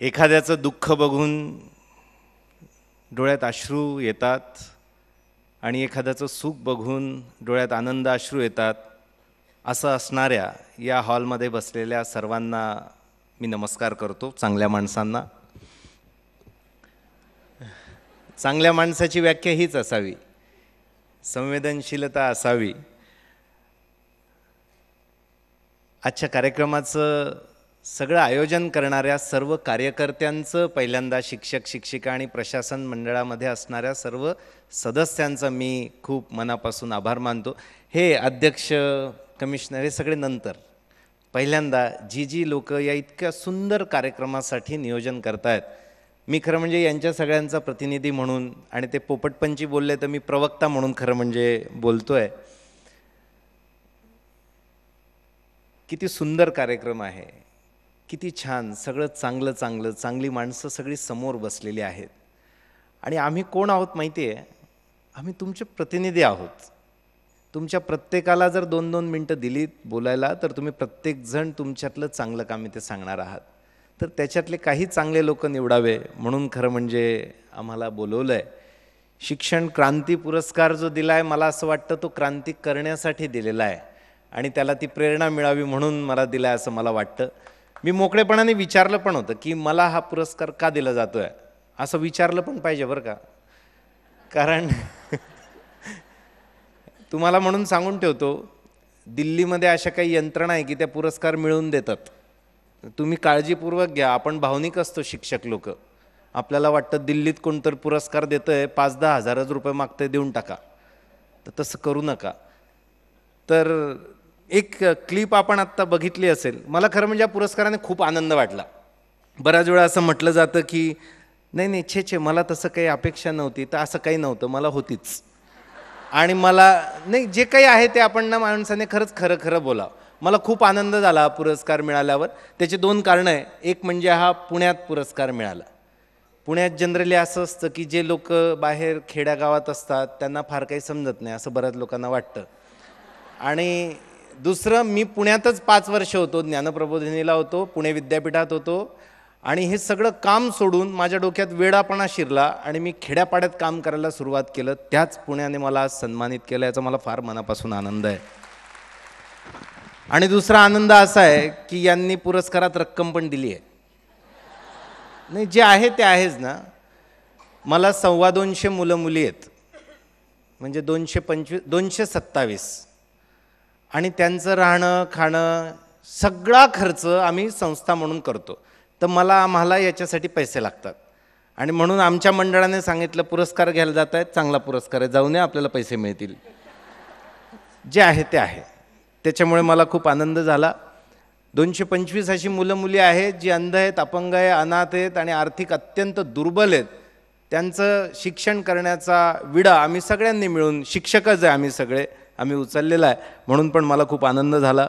एखाद्याचं दुःख बघून डोळ्यात अश्रू येतात आणि एखाद्याचं सुख बघून डोळ्यात आनंद अश्रू येतात असं असणाऱ्या या हॉलमध्ये बसलेल्या सर्वांना मी नमस्कार करतो चांगल्या माणसांना चांगल्या माणसाची व्याख्या हीच असावी संवेदनशीलता असावी आजच्या कार्यक्रमाचं सगळं आयोजन करणाऱ्या सर्व कार्यकर्त्यांचं पहिल्यांदा शिक्षक शिक्षिका आणि प्रशासन मंडळामध्ये असणाऱ्या सर्व सदस्यांचं मी खूप मनापासून आभार मानतो हे अध्यक्ष कमिशनर हे सगळे नंतर पहिल्यांदा जी जी लोकं या इतक्या सुंदर कार्यक्रमासाठी नियोजन करतायत मी खरं म्हणजे यांच्या सगळ्यांचा प्रतिनिधी म्हणून आणि ते पोपटपंची बोलले तर मी प्रवक्ता म्हणून खरं म्हणजे बोलतो आहे किती सुंदर कार्यक्रम आहे किती छान सगळं चांगलं चांगलं चांगली माणसं सगळी समोर बसलेली आहेत आणि आम्ही कोण आहोत माहिती आहे आम्ही तुमचे प्रतिनिधी आहोत तुमच्या प्रत्येकाला जर दोन दोन मिनटं दिलीत बोलायला तर तुम्ही प्रत्येकजण तुमच्यातलं चांगलं काम इथे सांगणार आहात तर त्याच्यातले काही चांगले लोक निवडावे म्हणून खरं म्हणजे आम्हाला बोलवलं आहे शिक्षण क्रांती पुरस्कार जो दिला आहे मला असं वाटतं तो क्रांती करण्यासाठी दिलेला आहे आणि त्याला ती प्रेरणा मिळावी म्हणून मला दिला आहे असं मला वाटतं मी मोकळेपणाने विचारलं पण होतं की मला हा पुरस्कार का दिला जातो आहे असं विचारलं पण पाहिजे बरं का कारण तुम्हाला म्हणून सांगून ठेवतो दिल्लीमध्ये अशा काही यंत्रणा आहे की त्या पुरस्कार मिळवून देतात तुम्ही काळजीपूर्वक घ्या आपण भावनिक असतो शिक्षक लोक आपल्याला वाटतं दिल्लीत कोणतर पुरस्कार देतं आहे पाच दहा हजारच रुपये मागते देऊन टाका तर तसं करू नका तर एक क्लिप आपण आत्ता बघितली असेल मला खरं म्हणजे या पुरस्काराने खूप आनंद वाटला बऱ्याच वेळा असं म्हटलं जातं की नाही नाही छे छे मला तसं काही अपेक्षा नव्हती तर असं काही नव्हतं मला होतीच आणि मला नाही जे काही आहे ते आपण ना माणसाने खरंच खरं खरं बोलावं मला खूप आनंद झाला पुरस्कार मिळाल्यावर त्याचे दोन कारणं आहे एक म्हणजे हा पुण्यात पुरस्कार मिळाला पुण्यात जनरली असं असतं की जे लोक बाहेर खेड्यागावात असतात त्यांना फार काही समजत नाही असं बऱ्याच लोकांना वाटतं आणि दुसरं मी पुण्यातच पाच वर्ष होतो ज्ञानप्रबोधिनीला होतो पुणे विद्यापीठात होतो आणि हे सगळं काम सोडून माझ्या डोक्यात वेडापणा शिरला आणि मी खेड्यापाड्यात काम करायला सुरुवात केलं त्याच पुण्याने मला आज सन्मानित केलं याचा मला फार मनापासून आनंद आहे आणि दुसरा आनंद असा आहे की यांनी पुरस्कारात रक्कम पण दिली आहे नाही जे आहे ते आहेच ना मला सव्वा दोनशे मुलं मुली आहेत म्हणजे दोनशे पंचवीस दोनशे सत्तावीस आणि त्यांचं राहणं खाणं सगळा खर्च आम्ही संस्था म्हणून करतो तर मला आम्हाला याच्यासाठी पैसे लागतात आणि म्हणून आमच्या मंडळाने सांगितलं पुरस्कार घ्यायला जात आहेत चांगला पुरस्कार आहे जाऊन आपल्याला पैसे मिळतील जे आहे ते आहे त्याच्यामुळे मला खूप आनंद झाला दोनशे पंचवीस अशी मुलं मुली आहेत जी अंध आहेत अपंग आहे अनाथ आहेत आणि आर्थिक अत्यंत दुर्बल आहेत त्यांचं शिक्षण करण्याचा विडा आम्ही सगळ्यांनी मिळून शिक्षकच आहे आम्ही सगळे आम्ही उचललेला आहे म्हणून पण मला खूप आनंद झाला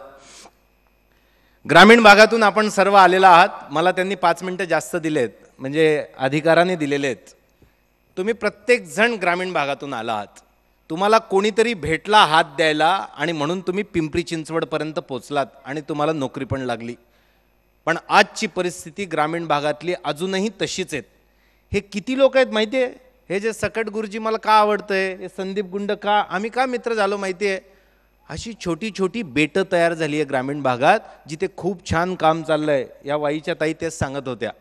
ग्रामीण भागातून आपण सर्व आलेला आहात मला त्यांनी पाच मिनटं जास्त दिलेत म्हणजे अधिकाराने दिलेले आहेत तुम्ही प्रत्येकजण ग्रामीण भागातून आला आहात तुम्हाला कोणीतरी भेटला हात द्यायला आणि म्हणून तुम्ही पिंपरी चिंचवडपर्यंत पोचलात आणि तुम्हाला नोकरी पण लागली पण आजची परिस्थिती ग्रामीण भागातली अजूनही तशीच आहेत हे किती लोक आहेत माहिती आहे हे जे सकट गुरुजी मला का आवडतंय हे संदीप गुंड का आम्ही का मित्र झालो माहिती आहे अशी छोटी छोटी बेटं तयार झाली आहे ग्रामीण भागात जिथे खूप छान काम चाललं आहे या वाईच्या ताई तेच सांगत होत्या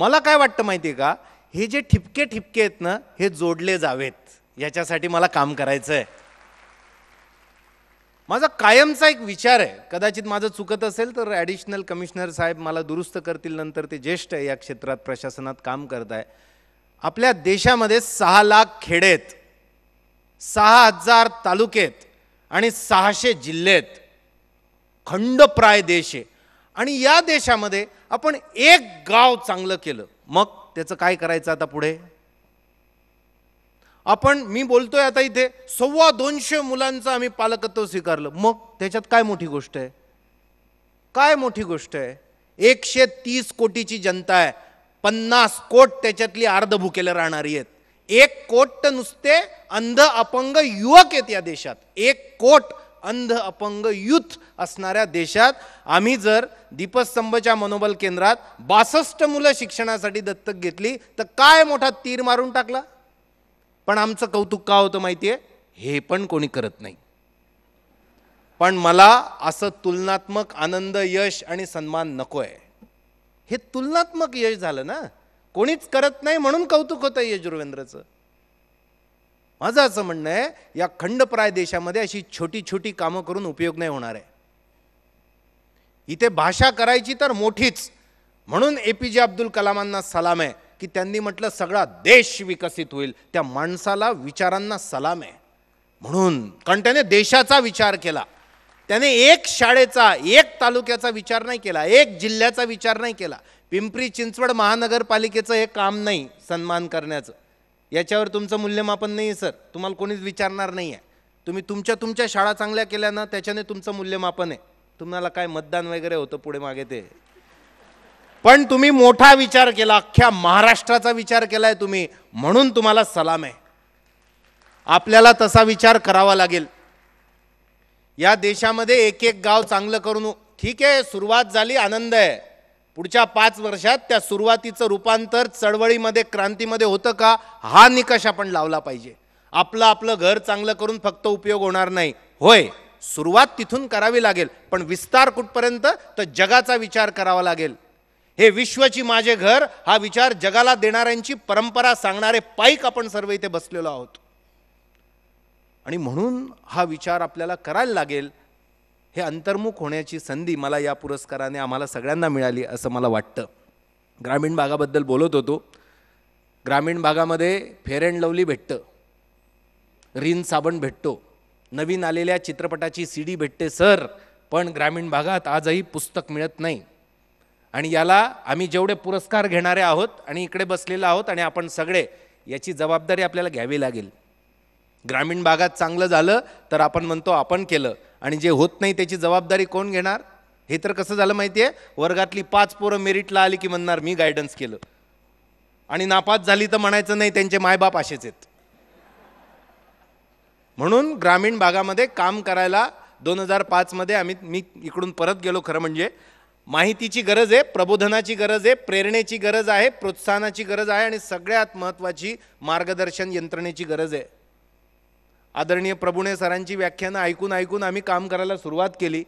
मला काय वाटतं माहिती आहे का हे जे ठिपके ठिपके आहेत ना हे जोडले जावेत याच्यासाठी मला काम करायचं आहे माझा कायमचा एक विचार आहे कदाचित माझं चुकत असेल तर ॲडिशनल कमिशनर साहेब मला दुरुस्त करतील नंतर ते ज्येष्ठ आहे या क्षेत्रात प्रशासनात काम करत आहे आपल्या देशामध्ये सहा लाख खेडेत सहा हजार तालुकेत आणि सहाशे जिल्ह्यात खंडप्राय देश आहे आणि या देशामध्ये आपण एक गाव चांगलं केलं मग त्याचं काय करायचं आता पुढे आपण मी बोलतोय आता इथे सव्वा दोनशे मुलांचं आम्ही पालकत्व स्वीकारलं मग त्याच्यात काय मोठी गोष्ट आहे काय मोठी गोष्ट आहे एकशे तीस कोटीची जनता आहे पन्नास कोट त्याच्यातली अर्ध भुकेले राहणारी आहेत एक कोट नुसते अंध अपंग युवक आहेत या देशात एक कोट अंध अपंग युथ असणाऱ्या देशात आम्ही जर दीपस्तंभच्या मनोबल केंद्रात बासष्ट मुलं शिक्षणासाठी दत्तक घेतली तर काय मोठा तीर मारून टाकला पण आमचं कौतुक का होतं माहिती आहे हे पण कोणी करत नाही पण मला असं तुलनात्मक आनंद यश आणि सन्मान नको आहे हे तुलनात्मक यश झालं ना कोणीच करत नाही म्हणून कौतुक होतं यजुर्वेंद्रचं माझं असं म्हणणं आहे या खंडप्राय देशामध्ये अशी छोटी छोटी कामं करून उपयोग नाही होणार आहे इथे भाषा करायची तर मोठीच म्हणून ए पी जे अब्दुल कलामांना सलाम आहे की त्यांनी म्हटलं सगळा देश विकसित होईल त्या माणसाला विचारांना सलाम आहे म्हणून कारण त्याने देशाचा विचार केला त्याने एक शाळेचा एक तालुक्याचा विचार नाही केला एक जिल्ह्याचा विचार नाही केला पिंपरी चिंचवड महानगरपालिकेचं हे काम नाही सन्मान करण्याचं याच्यावर तुमचं मूल्यमापन नाही सर तुम्हाला कोणीच विचारणार नाही आहे तुम्ही तुमच्या तुमच्या शाळा चांगल्या केल्या ना त्याच्याने तुमचं मूल्यमापन आहे तुम्हाला काय मतदान वगैरे होतं पुढे मागे ते पण तुम्ही मोठा विचार केला अख्ख्या महाराष्ट्राचा विचार केलाय तुम्ही म्हणून तुम्हाला सलाम आहे आपल्याला तसा विचार करावा लागेल या देशामध्ये एक एक गाव चांगलं करून ठीक आहे सुरुवात झाली आनंद आहे पुढच्या पाच वर्षात त्या सुरुवातीचं रूपांतर चळवळीमध्ये क्रांतीमध्ये होतं का हा निकष आपण लावला पाहिजे आपलं आपलं घर चांगलं करून फक्त उपयोग होणार नाही होय सुरुवात तिथून करावी लागेल पण विस्तार कुठपर्यंत तर जगाचा विचार करावा लागेल हे विश्वची माझे घर हा विचार जगाला देणाऱ्यांची परंपरा सांगणारे पाईक आपण सर्व इथे बसलेलो आहोत आणि म्हणून हा विचार आपल्याला करायला लागेल हे अंतर्मुख होण्याची संधी मला या पुरस्काराने आम्हाला सगळ्यांना मिळाली असं मला वाटतं ग्रामीण भागाबद्दल बोलत होतो ग्रामीण भागामध्ये फेअर अँड लवली भेटतं रिन साबण भेटतो नवीन आलेल्या चित्रपटाची सी डी भेटते सर पण ग्रामीण भागात आजही पुस्तक मिळत नाही आणि याला आम्ही जेवढे पुरस्कार घेणारे आहोत आणि इकडे बसलेलो आहोत आणि आपण सगळे याची जबाबदारी आपल्याला घ्यावी लागेल ग्रामीण भागात चांगलं झालं तर आपण म्हणतो आपण केलं आणि जे होत नाही त्याची जबाबदारी कोण घेणार हे तर कसं झालं माहिती आहे वर्गातली पाच पोरं मेरिटला आली की म्हणणार मी गायडन्स केलं आणि नापास झाली तर म्हणायचं नाही त्यांचे मायबाप असेच आहेत म्हणून ग्रामीण भागामध्ये काम करायला दोन हजार पाचमध्ये आम्ही मी इकडून परत गेलो खरं म्हणजे माहितीची गरज आहे प्रबोधनाची गरज आहे प्रेरणेची गरज आहे प्रोत्साहनाची गरज आहे आणि सगळ्यात महत्त्वाची मार्गदर्शन यंत्रणेची गरज आहे आदरणीय प्रभुणे सरांची व्याख्यानं ऐकून ऐकून आम्ही काम करायला सुरुवात केली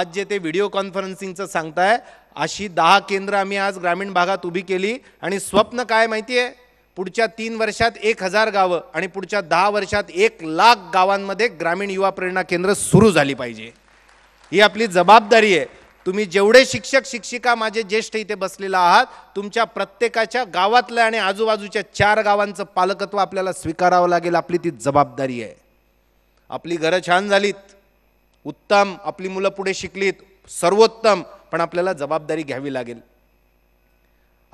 आज जे ते व्हिडिओ कॉन्फरन्सिंगचं सांगताय अशी दहा केंद्र आम्ही आज ग्रामीण भागात उभी केली आणि स्वप्न काय माहिती आहे पुढच्या तीन वर्षात एक हजार गावं आणि पुढच्या दहा वर्षात एक लाख गावांमध्ये ग्रामीण युवा प्रेरणा केंद्र सुरू झाली पाहिजे ही आपली जबाबदारी आहे तुम्ही जेवढे शिक्षक शिक्षिका माझे ज्येष्ठ इथे बसलेला आहात तुमच्या प्रत्येकाच्या गावातल्या आणि आजूबाजूच्या चार गावांचं पालकत्व आपल्याला स्वीकारावं लागेल आपली ती जबाबदारी आहे आपली घरं छान झालीत उत्तम आपली मुलं पुढे शिकलीत सर्वोत्तम पण आपल्याला जबाबदारी घ्यावी लागेल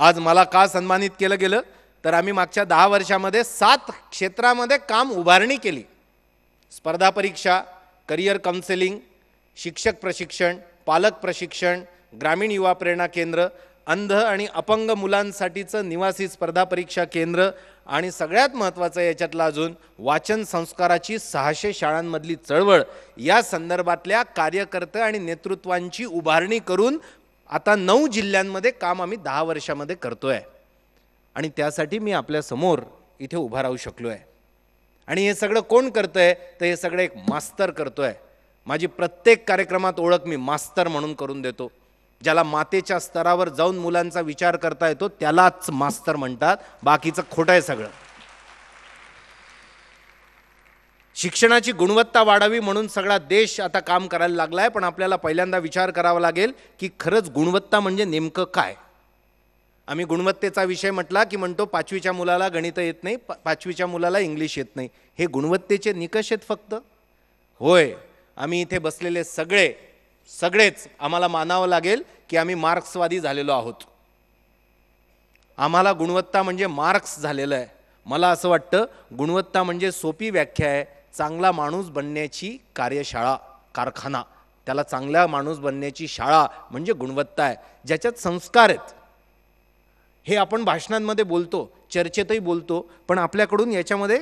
आज मला का सन्मानित केलं गेलं तर आम्ही मागच्या दहा वर्षामध्ये सात क्षेत्रामध्ये काम उभारणी केली स्पर्धा परीक्षा करिअर काउन्सेलिंग शिक्षक प्रशिक्षण पालक प्रशिक्षण ग्रामीण युवा प्रेरणा केंद्र अंध आणि अपंग मुलांसाठीचं निवासी स्पर्धा परीक्षा केंद्र आणि सगळ्यात महत्त्वाचं याच्यातला अजून वाचन संस्काराची सहाशे शाळांमधली चळवळ या संदर्भातल्या कार्यकर्ते आणि नेतृत्वांची उभारणी करून आता नऊ जिल्ह्यांमध्ये काम आम्ही दहा वर्षामध्ये करतो आहे आणि त्यासाठी मी आपल्यासमोर इथे उभा राहू शकलो आहे आणि हे सगळं कोण करतं आहे तर हे सगळं एक मास्तर करतो आहे माझी प्रत्येक कार्यक्रमात ओळख मी मास्तर म्हणून करून देतो ज्याला मातेच्या स्तरावर जाऊन मुलांचा विचार करता येतो त्यालाच मास्तर म्हणतात बाकीचं खोटं आहे सगळं शिक्षणाची गुणवत्ता वाढावी म्हणून सगळा देश आता काम करायला लागला आहे पण आपल्याला पहिल्यांदा विचार करावा लागेल की खरंच गुणवत्ता म्हणजे नेमकं काय आम्ही गुणवत्तेचा विषय म्हटला की म्हणतो पाचवीच्या मुलाला गणित येत नाही पाचवीच्या मुलाला इंग्लिश येत नाही हे गुणवत्तेचे निकष आहेत फक्त होय आम्ही इथे बसलेले सगळे सगळेच आम्हाला मानावं लागेल की आम्ही मार्क्सवादी झालेलो आहोत आम्हाला गुणवत्ता म्हणजे मार्क्स झालेलं आहे मला असं वाटतं गुणवत्ता म्हणजे सोपी व्याख्या आहे चांगला माणूस बनण्याची कार्यशाळा कारखाना त्याला चांगला माणूस बनण्याची शाळा म्हणजे गुणवत्ता आहे ज्याच्यात संस्कार आहेत हे आपण भाषणांमध्ये बोलतो चर्चेतही बोलतो पण आपल्याकडून याच्यामध्ये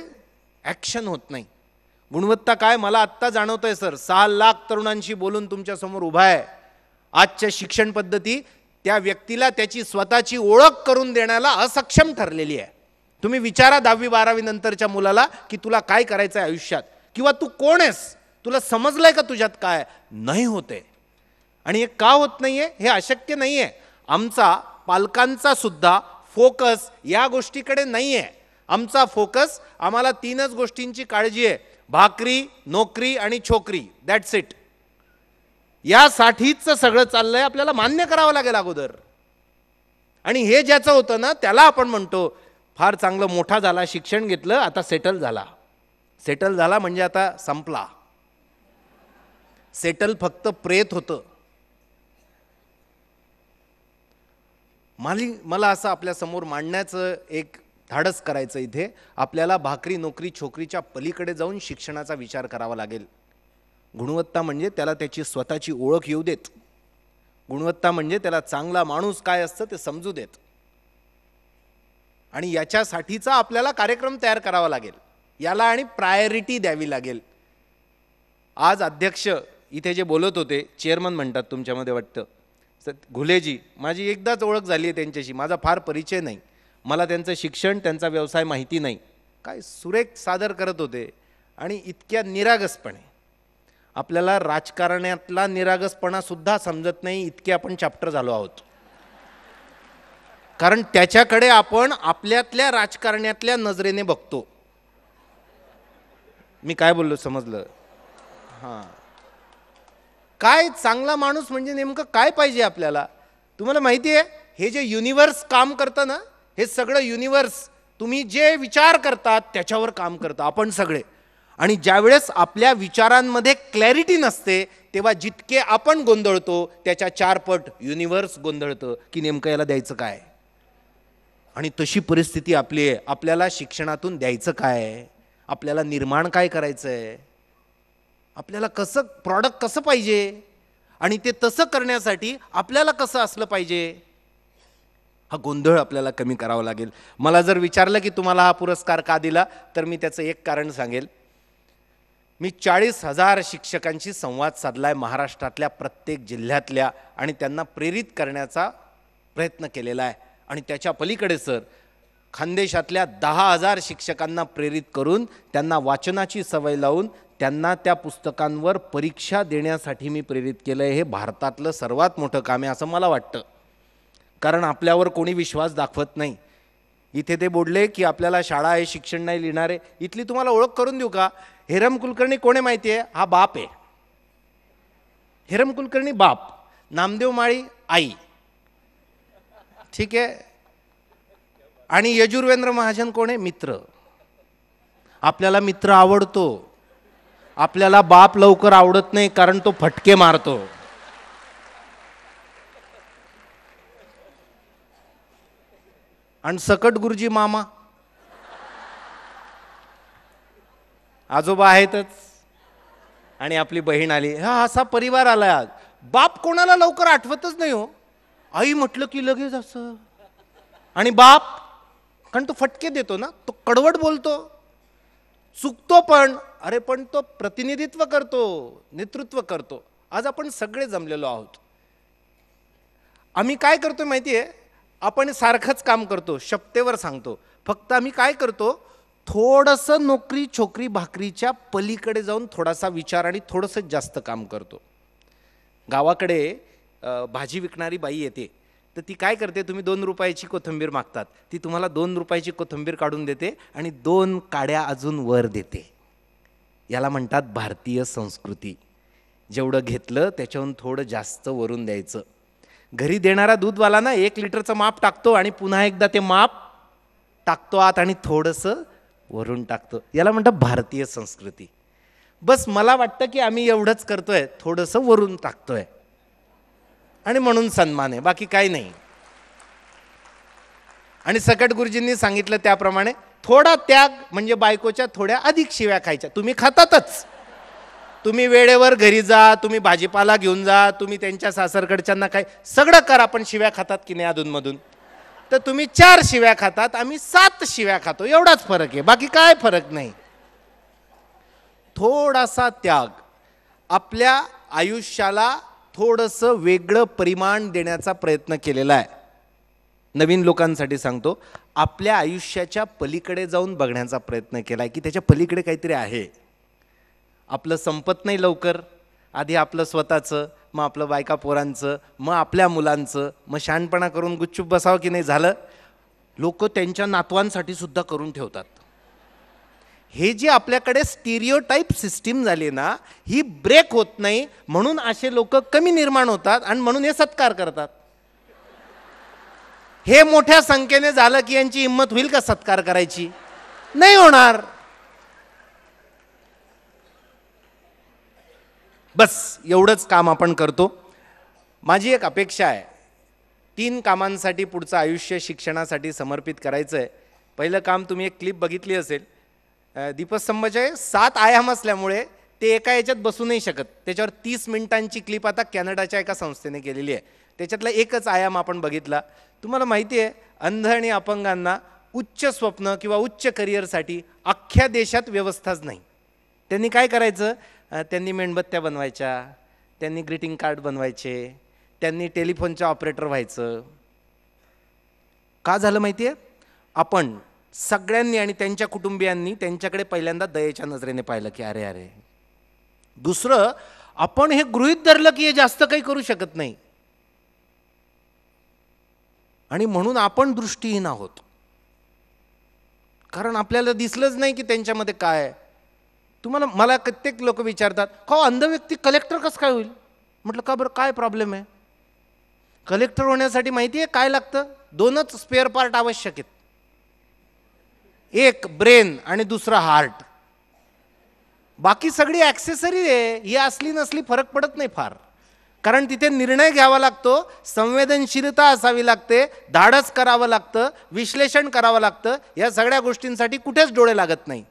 ॲक्शन होत नाही गुणवत्ता काय मला आत्ता जाणवत आहे सर सहा लाख तरुणांशी बोलून तुमच्यासमोर उभा आहे आजच्या शिक्षण पद्धती त्या व्यक्तीला त्याची स्वतःची ओळख करून देण्याला असक्षम ठरलेली आहे तुम्ही विचारा दहावी बारावी नंतरच्या मुलाला की तुला काय करायचं आहे आयुष्यात किंवा तू कोण आहेस तुला समजलंय का तुझ्यात काय नाही होते आणि हे का होत नाही आहे हे अशक्य नाही आहे आमचा पालकांचा सुद्धा फोकस या गोष्टीकडे नाही आहे आमचा फोकस आम्हाला तीनच गोष्टींची काळजी आहे भाकरी नोकरी आणि छोकरी दॅट्स इट यासाठीच सगळं चाललंय आपल्याला मान्य करावं लागेल अगोदर आणि हे ज्याचं होतं ना त्याला आपण म्हणतो फार चांगलं मोठा झाला शिक्षण घेतलं आता सेटल झाला सेटल झाला म्हणजे आता संपला सेटल फक्त प्रेत होतं माली मला असं आपल्यासमोर मांडण्याचं एक धाडस करायचं इथे आपल्याला भाकरी नोकरी छोकरीच्या पलीकडे जाऊन शिक्षणाचा विचार करावा लागेल गुणवत्ता म्हणजे त्याला त्याची स्वतःची ओळख येऊ देत गुणवत्ता म्हणजे त्याला चांगला माणूस काय असतं ते समजू देत आणि याच्यासाठीचा आपल्याला कार्यक्रम तयार करावा लागेल याला आणि प्रायोरिटी द्यावी लागेल आज अध्यक्ष इथे जे बोलत होते चेअरमन म्हणतात तुमच्यामध्ये वाटतं घुलेजी माझी एकदाच ओळख झाली आहे त्यांच्याशी माझा फार परिचय नाही मला त्यांचं शिक्षण त्यांचा व्यवसाय माहिती नाही काय सुरेख सादर करत होते आणि इतक्या निरागसपणे आपल्याला राजकारण्यातला निरागसपणा सुद्धा समजत नाही इतके आपण चॅप्टर झालो आहोत कारण त्याच्याकडे आपण आपल्यातल्या राजकारण्यातल्या नजरेने बघतो मी काय बोललो समजलं हां काय चांगला माणूस म्हणजे नेमकं काय पाहिजे आपल्याला तुम्हाला माहिती आहे हे जे युनिव्हर्स काम करतं ना हे सगळं युनिवर्स तुम्ही जे विचार करतात त्याच्यावर काम करतं आपण सगळे आणि ज्यावेळेस आपल्या विचारांमध्ये क्लॅरिटी नसते तेव्हा जितके आपण गोंधळतो त्याच्या चारपट युनिव्हर्स गोंधळतं की नेमकं याला द्यायचं काय आणि तशी परिस्थिती आपली आहे आपल्याला शिक्षणातून द्यायचं काय आपल्याला निर्माण काय करायचं आहे आपल्याला कसं प्रॉडक्ट कसं पाहिजे आणि ते तसं करण्यासाठी आपल्याला कसं असलं पाहिजे हा गोंधळ आपल्याला कमी करावा लागेल मला जर विचारलं की तुम्हाला हा पुरस्कार का दिला तर मी त्याचं एक कारण सांगेल मी चाळीस हजार शिक्षकांशी संवाद साधला आहे महाराष्ट्रातल्या प्रत्येक जिल्ह्यातल्या आणि त्यांना प्रेरित करण्याचा प्रयत्न केलेला आहे आणि त्याच्या पलीकडे सर खानदेशातल्या दहा हजार शिक्षकांना प्रेरित करून त्यांना वाचनाची सवय लावून त्यांना त्या पुस्तकांवर परीक्षा देण्यासाठी मी प्रेरित केलं हे भारतातलं सर्वात मोठं काम आहे असं मला वाटतं कारण आपल्यावर कोणी विश्वास दाखवत नाही इथे ते बोलले की आपल्याला शाळा आहे शिक्षण नाही आहे इथली तुम्हाला ओळख करून देऊ का हेरम कुलकर्णी कोणी माहिती आहे हा बाप आहे हेरम कुलकर्णी बाप नामदेव माळी आई ठीक आहे आणि यजुर्वेंद्र महाजन कोण आहे मित्र आपल्याला मित्र आवडतो आपल्याला बाप लवकर आवडत नाही कारण तो फटके मारतो आणि सकट गुरुजी मामा आजोबा आहेतच आणि आपली बहीण आली हा असा परिवार आला आज बाप कोणाला लवकर आठवतच नाही हो आई म्हटलं की लगेच असं आणि बाप कारण तो फटके देतो ना तो कडवट बोलतो चुकतो पण अरे पण तो प्रतिनिधित्व करतो नेतृत्व करतो आज आपण सगळे जमलेलो आहोत आम्ही काय करतो माहिती आहे आपण सारखंच काम करतो शपतेवर सांगतो फक्त आम्ही काय करतो थोडंसं नोकरी छोकरी भाकरीच्या पलीकडे जाऊन थोडासा विचार आणि थोडंसं जास्त काम करतो गावाकडे भाजी विकणारी बाई येते तर ती काय करते तुम्ही दोन रुपयाची कोथंबीर मागतात ती तुम्हाला दोन रुपयाची कोथंबीर काढून देते आणि दोन काड्या अजून वर देते याला म्हणतात भारतीय संस्कृती जेवढं घेतलं त्याच्याहून थोडं जास्त वरून द्यायचं घरी देणारा दूधवाला ना एक लिटरचं माप टाकतो आणि पुन्हा एकदा ते माप टाकतो आत आणि थोडंसं वरून टाकतो याला म्हणतात भारतीय संस्कृती बस मला वाटतं की आम्ही एवढंच करतोय थोडंसं वरून टाकतोय आणि म्हणून सन्मान आहे बाकी काही नाही आणि सकट गुरुजींनी सांगितलं त्याप्रमाणे थोडा त्याग म्हणजे बायकोच्या थोड्या अधिक शिव्या खायच्या तुम्ही खातातच तुम्ही वेळेवर घरी जा तुम्ही भाजीपाला घेऊन जा तुम्ही त्यांच्या सासरकडच्यांना काय सगळं करा पण शिव्या खातात की नाही अधूनमधून तर तुम्ही चार शिव्या खातात आम्ही सात शिव्या खातो एवढाच फरक आहे बाकी काय फरक नाही थोडासा त्याग आपल्या आयुष्याला थोडंसं वेगळं परिमाण देण्याचा प्रयत्न केलेला आहे नवीन लोकांसाठी सांगतो आपल्या आयुष्याच्या पलीकडे जाऊन बघण्याचा प्रयत्न केला आहे की त्याच्या पलीकडे काहीतरी आहे आपलं संपत नाही लवकर आधी आपलं स्वतःचं मग आपलं बायका पोरांचं मग आपल्या मुलांचं मग शहाणपणा करून गुच्छुप बसावं की नाही झालं लोक त्यांच्या नातवांसाठी सुद्धा करून ठेवतात हे जे आपल्याकडे स्टिरिओटाईप सिस्टीम झाली ना ही ब्रेक होत नाही म्हणून असे लोक कमी निर्माण होतात आणि म्हणून हे सत्कार करतात हे मोठ्या संख्येने झालं की यांची हिंमत होईल का सत्कार करायची नाही होणार बस एवढंच काम आपण करतो माझी एक अपेक्षा आहे तीन कामांसाठी पुढचं आयुष्य शिक्षणासाठी समर्पित करायचं आहे पहिलं काम तुम्ही एक क्लिप बघितली असेल दीपस्तंभचे सात आयाम असल्यामुळे ते एका याच्यात बसू नाही शकत त्याच्यावर तीस मिनिटांची क्लिप आता कॅनडाच्या एका संस्थेने केलेली आहे त्याच्यातला एकच आयाम आपण बघितला तुम्हाला माहिती आहे अंध आणि अपंगांना उच्च स्वप्न किंवा उच्च करिअरसाठी अख्ख्या देशात व्यवस्थाच नाही त्यांनी काय करायचं त्यांनी मेणबत्त्या बनवायच्या त्यांनी ग्रीटिंग कार्ड बनवायचे त्यांनी टेलिफोनचं ऑपरेटर व्हायचं का झालं माहिती आहे आपण सगळ्यांनी आणि त्यांच्या कुटुंबियांनी त्यांच्याकडे पहिल्यांदा दयेच्या नजरेने पाहिलं की अरे अरे दुसरं आपण हे गृहित धरलं की हे जास्त काही करू शकत नाही आणि म्हणून आपण दृष्टीहीन आहोत कारण आपल्याला दिसलंच नाही की त्यांच्यामध्ये काय आहे तुम्हाला मला कित्येक लोक विचारतात का हो, अंध व्यक्ती कलेक्टर कसं काय होईल म्हटलं का बरं काय प्रॉब्लेम आहे कलेक्टर होण्यासाठी माहिती आहे काय लागतं दोनच स्पेअर पार्ट आवश्यक आहेत एक ब्रेन आणि दुसरा हार्ट बाकी सगळी ॲक्सेसरी आहे ही असली नसली फरक पडत नाही फार कारण तिथे निर्णय घ्यावा लागतो संवेदनशीलता असावी लागते धाडस करावं लागतं विश्लेषण करावं लागतं या सगळ्या गोष्टींसाठी कुठेच डोळे लागत नाही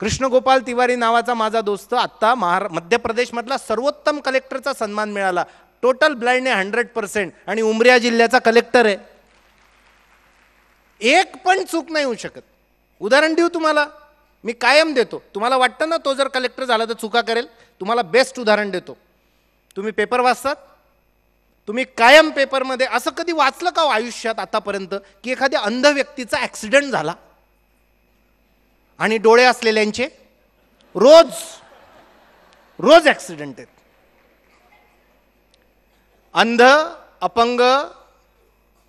कृष्णगोपाल तिवारी नावाचा माझा दोस्त आत्ता महार मध्य प्रदेशमधला सर्वोत्तम कलेक्टरचा सन्मान मिळाला टोटल ब्लाइंड आहे हंड्रेड पर्सेंट आणि उमरिया जिल्ह्याचा कलेक्टर आहे एक पण चूक नाही होऊ शकत उदाहरण देऊ तुम्हाला मी कायम देतो तुम्हाला वाटतं ना तो जर कलेक्टर झाला तर चुका करेल तुम्हाला बेस्ट उदाहरण देतो तुम्ही पेपर वाचतात तुम्ही कायम पेपरमध्ये असं कधी वाचलं का हो आयुष्यात आतापर्यंत की एखाद्या अंध व्यक्तीचा ॲक्सिडेंट झाला आणि डोळे असलेल्यांचे रोज रोज ॲक्सिडेंट आहेत अंध अपंग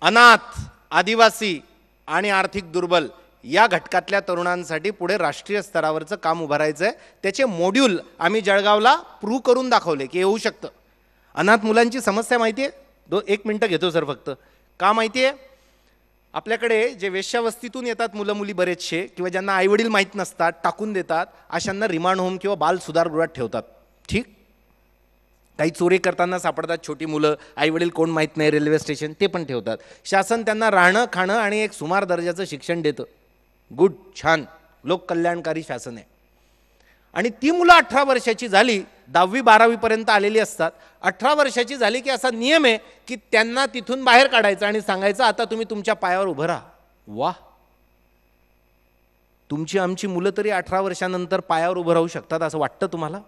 अनाथ आदिवासी आणि आर्थिक दुर्बल या घटकातल्या तरुणांसाठी पुढे राष्ट्रीय स्तरावरचं काम उभारायचं आहे त्याचे मॉड्यूल आम्ही जळगावला प्रूव्ह करून दाखवले की येऊ शकतं अनाथ मुलांची समस्या माहिती आहे दो एक मिनटं घेतो सर फक्त का माहिती आहे आपल्याकडे जे वेश्यावस्तीतून येतात मुलं मुली बरेचसे किंवा ज्यांना आईवडील माहीत नसतात टाकून देतात अशांना रिमांड होम किंवा बाल सुधारगृहात ठेवतात ठीक काही चोरी करताना सापडतात छोटी मुलं आईवडील कोण माहीत नाही रेल्वे स्टेशन ते पण ठेवतात शासन त्यांना राहणं खाणं आणि एक सुमार दर्जाचं शिक्षण देतं गुड छान लोककल्याणकारी शासन आहे आणि ती मुलं अठरा वर्षाची झाली दहावी बारावीपर्यंत आलेली असतात अठरा वर्षाची झाली की असा नियम आहे की त्यांना तिथून बाहेर काढायचं आणि सांगायचं आता तुम्ही तुमच्या पायावर उभं राहा वा तुमची आमची मुलं तरी अठरा वर्षानंतर पायावर उभं राहू शकतात असं वाटतं तुम्हाला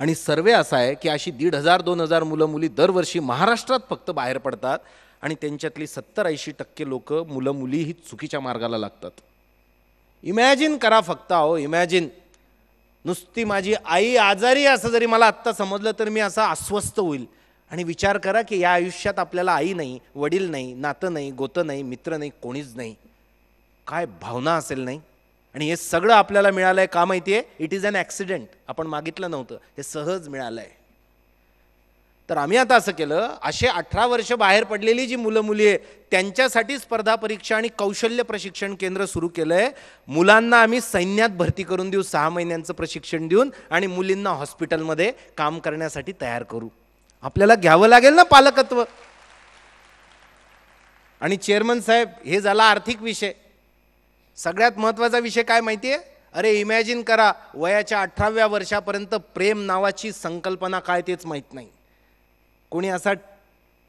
आणि सर्वे असा आहे की अशी दीड हजार दोन हजार मुलं मुली दरवर्षी महाराष्ट्रात फक्त बाहेर पडतात आणि त्यांच्यातली सत्तर ऐंशी टक्के लोक मुलं मुली ही चुकीच्या मार्गाला लागतात इमॅजिन करा फक्त अहो इमॅजिन नुसती माझी आई आजारी असं जरी मला आत्ता समजलं तर मी असा अस्वस्थ होईल आणि विचार करा की या आयुष्यात आपल्याला आई नाही वडील नाही नातं नाही गोतं नाही मित्र नाही कोणीच नाही काय भावना असेल नाही आणि हे सगळं आपल्याला मिळालं आहे का माहिती आहे इट इज अन ॲक्सिडेंट आपण मागितलं नव्हतं हे सहज मिळालं आहे तर आम्ही आता असं केलं असे अठरा वर्ष बाहेर पडलेली जी मुलं मुली आहे त्यांच्यासाठी स्पर्धा परीक्षा आणि कौशल्य प्रशिक्षण केंद्र सुरू केलं आहे मुलांना आम्ही सैन्यात भरती करून देऊ सहा महिन्यांचं प्रशिक्षण देऊन आणि मुलींना हॉस्पिटलमध्ये काम करण्यासाठी तयार करू आपल्याला घ्यावं लागेल ना पालकत्व आणि चेअरमन साहेब हे झाला आर्थिक विषय सगळ्यात महत्त्वाचा विषय काय माहिती आहे अरे इमॅजिन करा वयाच्या अठराव्या वर्षापर्यंत प्रेम नावाची संकल्पना काय तेच माहीत नाही कोणी असा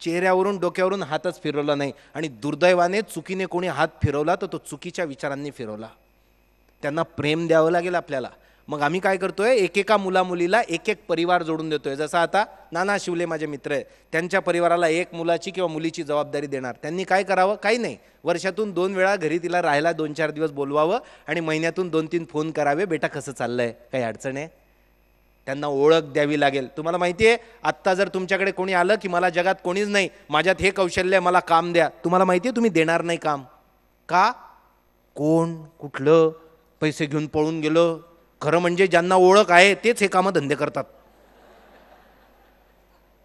चेहऱ्यावरून डोक्यावरून हातच फिरवला नाही आणि दुर्दैवाने चुकीने कोणी हात फिरवला तर तो चुकीच्या विचारांनी फिरवला त्यांना प्रेम द्यावं लागेल आपल्याला मग आम्ही काय करतोय एकेका मुलामुलीला एक एक परिवार जोडून देतोय जसं आता नाना शिवले माझे मित्र आहे त्यांच्या परिवाराला एक मुलाची किंवा मुलीची जबाबदारी देणार त्यांनी काय करावं काही नाही वर्षातून दोन वेळा घरी तिला राहायला दोन चार दिवस बोलवावं आणि महिन्यातून दोन तीन फोन करावे बेटा कसं चाललंय काही अडचण आहे त्यांना ओळख द्यावी लागेल तुम्हाला माहिती आहे आत्ता जर तुमच्याकडे कोणी आलं की मला जगात कोणीच नाही माझ्यात हे कौशल्य आहे मला काम द्या तुम्हाला माहिती आहे तुम्ही देणार नाही काम का कोण कुठलं पैसे घेऊन पळून गेलं खरं म्हणजे ज्यांना ओळख आहे तेच हे कामं धंदे करतात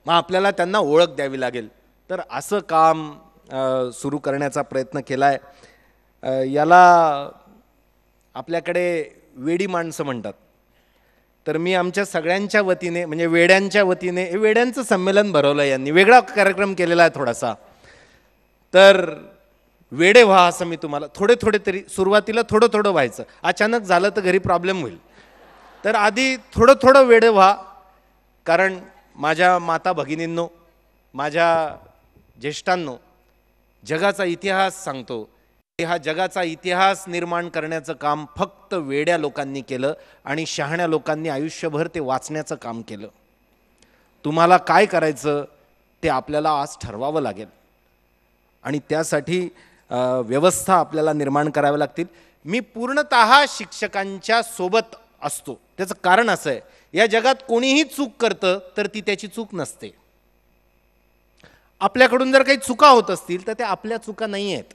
मग आपल्याला त्यांना ओळख द्यावी लागेल तर असं काम सुरू करण्याचा प्रयत्न केला आहे याला आपल्याकडे वेडी माणसं म्हणतात तर मी आमच्या सगळ्यांच्या वतीने म्हणजे वेड्यांच्या वतीने वेड्यांचं संमेलन भरवलं यांनी वेगळा कार्यक्रम केलेला आहे थोडासा तर वेडे व्हा असं मी तुम्हाला थोडे थोडे तरी सुरुवातीला थोडं थोडं व्हायचं अचानक झालं तर घरी प्रॉब्लेम होईल तर आधी थोडं थोडं वेडे व्हा कारण माझ्या माता भगिनींनो माझ्या ज्येष्ठांनो जगाचा इतिहास सांगतो हा जगाचा इतिहास निर्माण करण्याचं काम फक्त वेड्या लोकांनी केलं आणि शहाण्या लोकांनी आयुष्यभर ते वाचण्याचं काम केलं तुम्हाला काय करायचं ते आपल्याला आज ठरवावं लागेल आणि त्यासाठी व्यवस्था आपल्याला निर्माण कराव्या लागतील मी पूर्णत शिक्षकांच्या सोबत असतो त्याचं कारण असं आहे या जगात कोणीही चूक करतं तर ती त्याची चूक नसते आपल्याकडून जर काही चुका होत असतील तर त्या आपल्या चुका नाही आहेत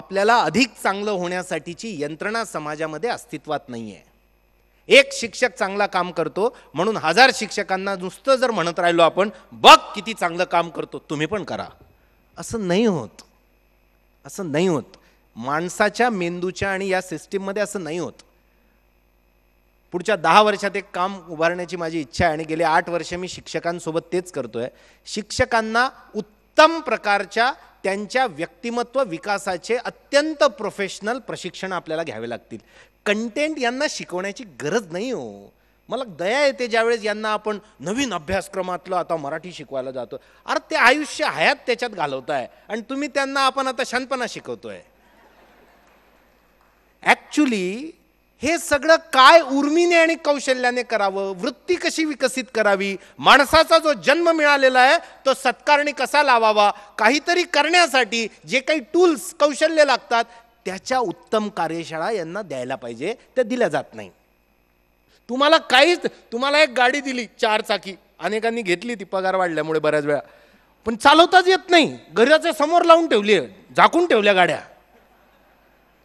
आपल्याला अधिक चांगलं होण्यासाठीची यंत्रणा समाजामध्ये अस्तित्वात नाही आहे एक शिक्षक चांगला काम करतो म्हणून हजार शिक्षकांना नुसतं जर म्हणत राहिलो आपण बघ किती चांगलं काम करतो तुम्ही पण करा असं नाही होत असं नाही होत माणसाच्या मेंदूच्या आणि या सिस्टीममध्ये असं नाही होत पुढच्या दहा वर्षात एक काम उभारण्याची माझी इच्छा आहे आणि गेले आठ वर्ष मी शिक्षकांसोबत तेच करतोय शिक्षकांना उत्तम उत्तम प्रकारच्या त्यांच्या व्यक्तिमत्व विकासाचे अत्यंत प्रोफेशनल प्रशिक्षण आपल्याला घ्यावे लागतील कंटेंट यांना शिकवण्याची गरज नाही हो मला दया येते ज्यावेळेस यांना आपण नवीन अभ्यासक्रमातलं आता मराठी शिकवायला जातो अरे ते आयुष्य हयात त्याच्यात आहे आणि तुम्ही त्यांना आपण आता शांतपणा शिकवतोय ॲक्च्युली हे सगळं काय उर्मीने आणि कौशल्याने करावं वृत्ती कशी विकसित करावी माणसाचा जो जन्म मिळालेला आहे तो सत्कारणी कसा लावावा काहीतरी करण्यासाठी जे काही टूल्स कौशल्य लागतात त्याच्या उत्तम कार्यशाळा यांना द्यायला पाहिजे त्या दिल्या जात नाही तुम्हाला काहीच तुम्हाला एक गाडी दिली चार चाकी अनेकांनी घेतली ती पगार वाढल्यामुळे बऱ्याच वेळा पण चालवताच येत नाही घराच्या समोर लावून ठेवली आहे झाकून ठेवल्या गाड्या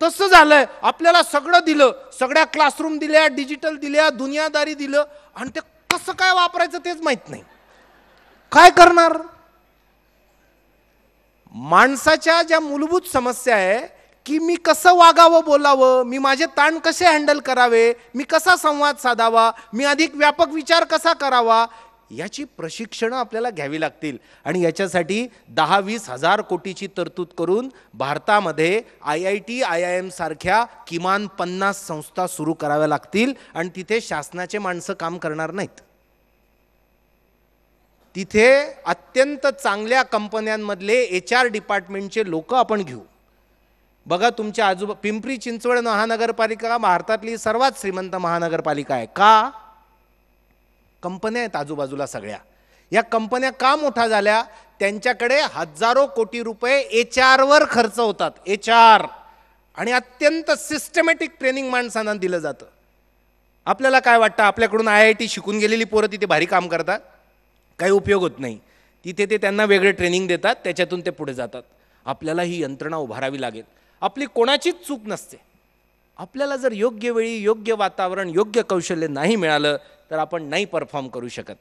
तसं झालंय आपल्याला सगळं दिलं सगळ्या क्लासरूम दिल्या डिजिटल दिल्या दुनियादारी दिलं आणि ते कसं काय वापरायचं तेच माहीत नाही काय करणार माणसाच्या ज्या मूलभूत समस्या आहे की मी कसं वागावं बोलावं मी माझे ताण कसे हँडल करावे मी कसा संवाद साधावा मी अधिक व्यापक विचार कसा करावा याची प्रशिक्षणं आपल्याला घ्यावी लागतील आणि याच्यासाठी दहा वीस हजार कोटीची तरतूद करून भारतामध्ये I I T I I M सारख्या किमान पन्नास संस्था सुरू कराव्या लागतील आणि तिथे शासनाचे माणसं काम करणार नाहीत तिथे अत्यंत चांगल्या कंपन्यांमधले एच आर डिपार्टमेंटचे लोक आपण घेऊ बघा तुमच्या आजूबा पिंपरी चिंचवड महानगरपालिका भारतातली सर्वात श्रीमंत महानगरपालिका आहे का कंपन्या आहेत आजूबाजूला सगळ्या या कंपन्या का मोठ्या झाल्या त्यांच्याकडे हजारो कोटी रुपये एच आरवर खर्च होतात एच आर आणि अत्यंत सिस्टमॅटिक ट्रेनिंग माणसांना दिलं जातं आपल्याला काय वाटतं आपल्याकडून आय आय टी शिकून गेलेली पोरं तिथे भारी काम करतात काही उपयोग होत नाही तिथे ते त्यांना वेगळे ट्रेनिंग देतात त्याच्यातून ते पुढे जातात आपल्याला ही यंत्रणा उभारावी लागेल आपली कोणाचीच चूक नसते आपल्याला जर योग्य वेळी योग्य वातावरण योग्य कौशल्य नाही मिळालं तर आपण नाही परफॉर्म करू शकत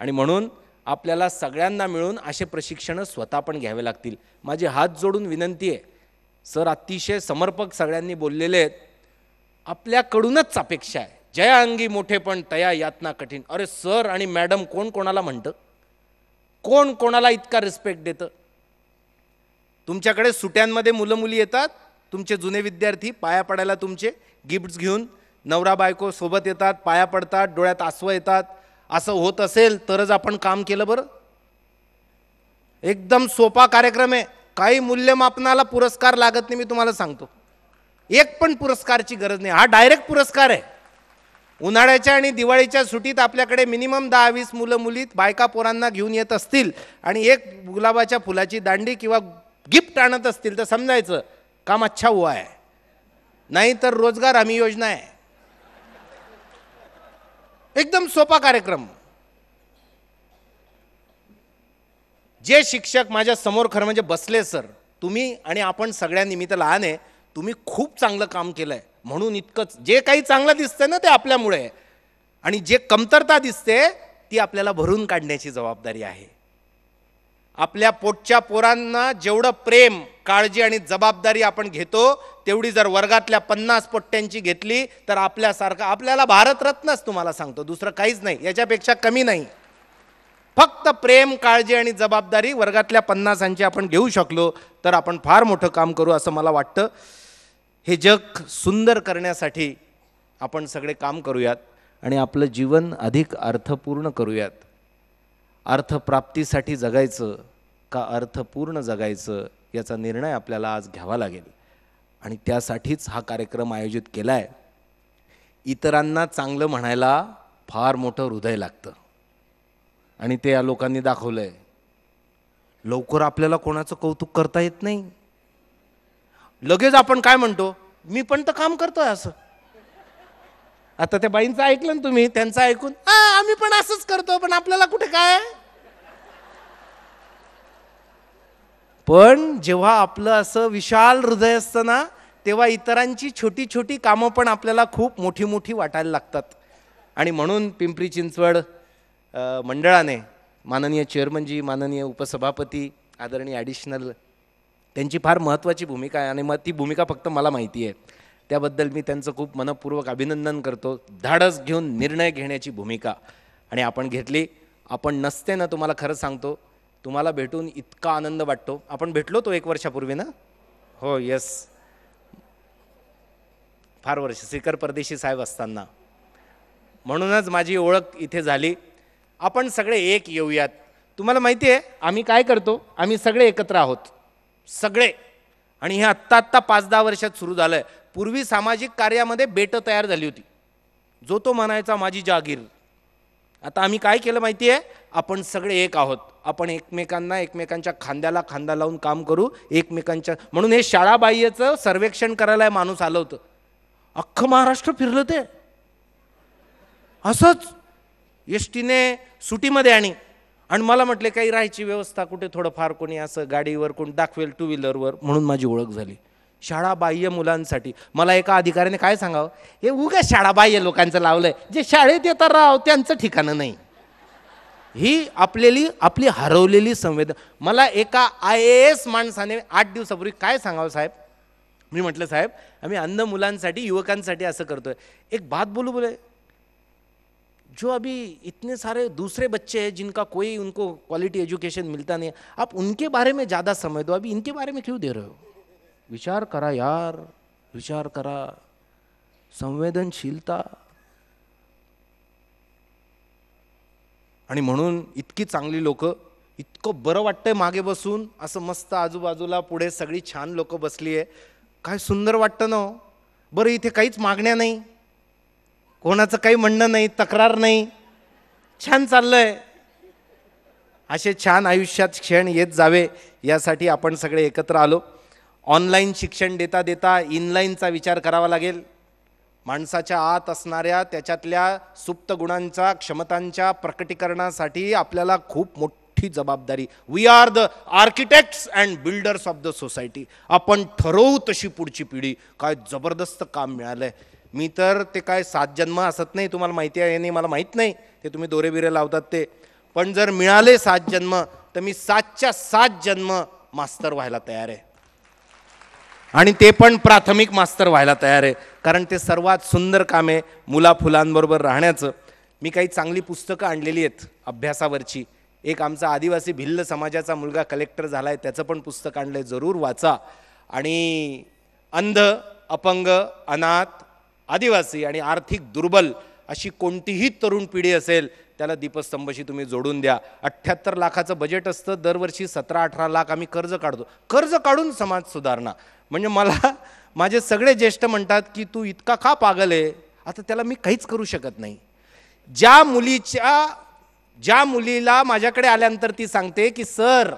आणि म्हणून आपल्याला सगळ्यांना मिळून असे प्रशिक्षणं स्वतः पण घ्यावे लागतील माझी हात जोडून विनंती आहे सर अतिशय समर्पक सगळ्यांनी बोललेले आहेत आपल्याकडूनच अपेक्षा आहे जया अंगी मोठे पण तया यातना कठीण अरे सर आणि मॅडम कोण कोणाला म्हणतं कोण कोणाला इतका रिस्पेक्ट देतं तुमच्याकडे सुट्यांमध्ये मुलं मुली येतात तुमचे जुने विद्यार्थी पाया पडायला तुमचे गिफ्ट्स घेऊन नवरा बायको सोबत येतात पाया पडतात डोळ्यात आसवं येतात असं होत असेल तरच आपण काम केलं बरं एकदम सोपा कार्यक्रम आहे काही मूल्यमापनाला पुरस्कार लागत नाही मी तुम्हाला सांगतो एक पण पुरस्कारची गरज नाही हा डायरेक्ट पुरस्कार आहे उन्हाळ्याच्या आणि दिवाळीच्या सुटीत आपल्याकडे मिनिमम दहा वीस मुलं मुलीत बायका पोरांना घेऊन येत असतील आणि एक गुलाबाच्या फुलाची दांडी किंवा गिफ्ट आणत असतील तर समजायचं काम अच्छा हुआ आहे नाही तर रोजगार हमी योजना आहे एकदम सोपा कार्यक्रम जे शिक्षक माझ्या समोर खरं म्हणजे बसले सर तुम्ही आणि आपण सगळ्या निमित्त लहान आहे तुम्ही खूप चांगलं काम केलं आहे म्हणून इतकंच जे काही चांगलं दिसतंय ना ते आपल्यामुळे आहे आणि जे कमतरता दिसते ती आपल्याला भरून काढण्याची जबाबदारी आहे आपल्या पोटच्या पोरांना जेवढं प्रेम काळजी आणि जबाबदारी आपण घेतो तेवढी जर वर्गातल्या पन्नास पोट्ट्यांची घेतली तर आपल्यासारखं आपल्याला भारतरत्नच तुम्हाला सांगतो दुसरं काहीच नाही याच्यापेक्षा कमी नाही फक्त प्रेम काळजी आणि जबाबदारी वर्गातल्या पन्नासांची आपण घेऊ शकलो तर आपण फार मोठं काम करू असं मला वाटतं हे जग सुंदर करण्यासाठी आपण सगळे काम करूयात आणि आपलं जीवन अधिक अर्थपूर्ण करूयात अर्थप्राप्तीसाठी जगायचं का अर्थपूर्ण जगायचं याचा निर्णय आपल्याला आज घ्यावा लागेल आणि त्यासाठीच हा कार्यक्रम आयोजित केला आहे इतरांना चांगलं म्हणायला फार मोठं हृदय लागतं आणि ते या लोकांनी दाखवलं आहे लवकर आपल्याला कोणाचं कौतुक करता येत नाही लगेच आपण काय म्हणतो मी पण तर काम करतोय असं आता त्या बाईंचं ऐकलं ना तुम्ही त्यांचं ऐकून आम्ही पण असंच करतो पण आपल्याला कुठे काय पण जेव्हा आपलं असं विशाल हृदय असतं ना तेव्हा इतरांची छोटी छोटी कामं पण आपल्याला खूप मोठी मोठी वाटायला लागतात आणि म्हणून पिंपरी चिंचवड मंडळाने माननीय चेअरमनजी माननीय उपसभापती आदरणीय ॲडिशनल त्यांची फार महत्त्वाची भूमिका आहे आणि मग ती भूमिका फक्त मला माहिती आहे त्याबद्दल मी त्यांचं खूप मनपूर्वक अभिनंदन करतो धाडस घेऊन निर्णय घेण्याची भूमिका आणि आपण घेतली आपण नसते ना तुम्हाला खरं सांगतो तुम्हाला भेटून इतका आनंद वाटतो आपण भेटलो तो एक वर्षापूर्वी ना हो यस फार वर्ष श्रीकर परदेशी साहेब असताना म्हणूनच माझी ओळख इथे झाली आपण सगळे एक येऊयात तुम्हाला माहिती आहे आम्ही काय करतो आम्ही सगळे एकत्र आहोत सगळे आणि हे आत्ता आत्ता पाच दहा वर्षात सुरू झालं आहे पूर्वी सामाजिक कार्यामध्ये बेटं तयार झाली होती जो तो म्हणायचा माझी जागीर आता आम्ही काय केलं माहिती आहे आपण सगळे एक आहोत आपण एकमेकांना एकमेकांच्या खांद्याला खांदा लावून काम करू एकमेकांच्या म्हणून हे शाळाबाह्यचं सर्वेक्षण करायला माणूस आलं होतं अख्खं महाराष्ट्र फिरलं ते असंच एस टीने सुटीमध्ये आणि आणि मला म्हटले काही राहायची व्यवस्था कुठे थोडंफार कोणी असं गाडीवर कोण दाखवेल टू व्हीलरवर म्हणून माझी ओळख झाली शाळाबाह्य मुलांसाठी मला एका अधिकाऱ्याने काय सांगावं हे उगा शाळाबाह्य लोकांचं लावलं आहे जे शाळेत येतात राव त्यांचं ठिकाणं नाही ही आपलेली आपली हरवलेली संवेदना मला एका आय ए एस माणसाने आठ दिवसापूर्वी काय सांगावं साहेब मी म्हटलं साहेब आम्ही अन्न मुलांसाठी युवकांसाठी असं करतोय एक बात बोलू बोले जो अभी इतने सारे दूसरे बच्चे हैं जिनका कोई उनको क्वालिटी एजुकेशन मिलता नहीं आप उनके बारे में ज़्यादा समय दो अभी इनके बारे में क्यों दे रहे हो विचार करा यार विचार करा संवेदनशीलता आणि म्हणून इतकी चांगली लोकं इतकं बरं वाटतंय मागे बसून असं मस्त आजूबाजूला पुढे सगळी छान लोकं बसली आहे काय सुंदर वाटतं ना हो. बरं इथे काहीच मागण्या नाही कोणाचं काही म्हणणं नाही तक्रार नाही छान चाललंय असे छान आयुष्यात क्षण येत जावे यासाठी आपण सगळे एकत्र आलो ऑनलाईन शिक्षण देता देता इनलाईनचा विचार करावा लागेल माणसाच्या आत असणाऱ्या त्याच्यातल्या सुप्त गुणांच्या क्षमतांच्या प्रकटीकरणासाठी आपल्याला खूप मोठी जबाबदारी we are the architects and builders of the society आपण ठरवू तशी पुढची पिढी काय जबरदस्त काम मिळालं आहे मी तर ते काय सात जन्म असत नाही तुम्हाला माहिती आहे नाही मला माहीत नाही ते तुम्ही दोरेबिरे लावतात ते पण जर मिळाले सात जन्म तर मी सातच्या सात जन्म मास्तर व्हायला तयार आहे आणि ते पण प्राथमिक मास्तर व्हायला तयार आहे कारण ते सर्वात सुंदर काम आहे मुला फुलांबरोबर राहण्याचं मी काही चांगली पुस्तकं आणलेली आहेत अभ्यासावरची एक आमचा आदिवासी भिल्ल समाजाचा मुलगा कलेक्टर झाला आहे त्याचं पण पुस्तक आणलं आहे जरूर वाचा आणि अंध अपंग अनाथ आदिवासी आणि आर्थिक दुर्बल अशी कोणतीही तरुण पिढी असेल त्याला दीपस्तंभशी तुम्ही जोडून द्या अठ्ठ्याहत्तर लाखाचं बजेट असतं दरवर्षी सतरा अठरा लाख आम्ही कर्ज काढतो कर्ज काढून समाज सुधारणा म्हणजे मला माझे सगळे ज्येष्ठ म्हणतात की तू इतका का पागल आहे आता त्याला मी काहीच करू शकत नाही ज्या मुलीच्या ज्या मुलीला माझ्याकडे आल्यानंतर ती सांगते की सर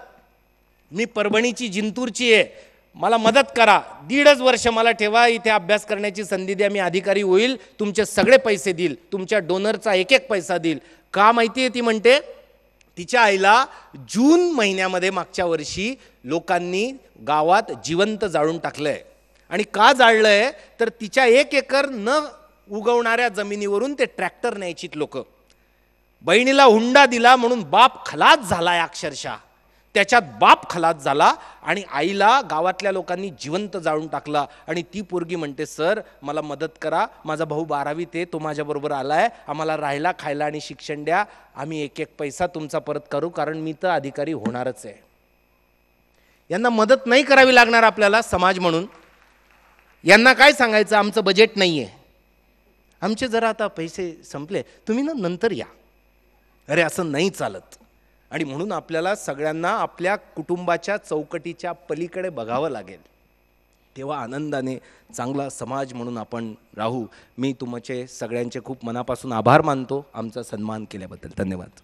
मी परभणीची जिंतूरची आहे मला मदत करा दीडच वर्ष मला ठेवा इथे अभ्यास करण्याची संधी द्या मी अधिकारी होईल तुमचे सगळे पैसे देईल तुमच्या डोनरचा एक एक पैसा देईल का माहिती आहे ती म्हणते तिच्या आईला जून महिन्यामध्ये मागच्या वर्षी लोकांनी गावात जिवंत जाळून टाकलं आहे आणि का जाळलं आहे तर तिच्या एक एकर न उगवणाऱ्या जमिनीवरून ते ट्रॅक्टर न्यायचीत लोक बहिणीला हुंडा दिला म्हणून बाप झाला झालाय अक्षरशः त्याच्यात बाप खलात झाला आणि आईला गावातल्या लोकांनी जिवंत जाळून टाकला आणि ती पोरगी म्हणते सर मला मदत करा माझा भाऊ बारावी ते तो माझ्याबरोबर आला आहे आम्हाला राहायला खायला आणि शिक्षण द्या आम्ही एक एक पैसा तुमचा परत करू कारण मी तर अधिकारी होणारच आहे यांना मदत नाही करावी लागणार आपल्याला समाज म्हणून यांना काय सांगायचं आमचं बजेट नाही आहे आमचे जरा आता पैसे संपले तुम्ही ना नंतर या अरे असं नाही चालत आणि म्हणून आपल्याला सगळ्यांना आपल्या कुटुंबाच्या चौकटीच्या पलीकडे बघावं लागेल तेव्हा आनंदाने चांगला समाज म्हणून आपण राहू मी तुमचे सगळ्यांचे खूप मनापासून आभार मानतो आमचा सन्मान केल्याबद्दल धन्यवाद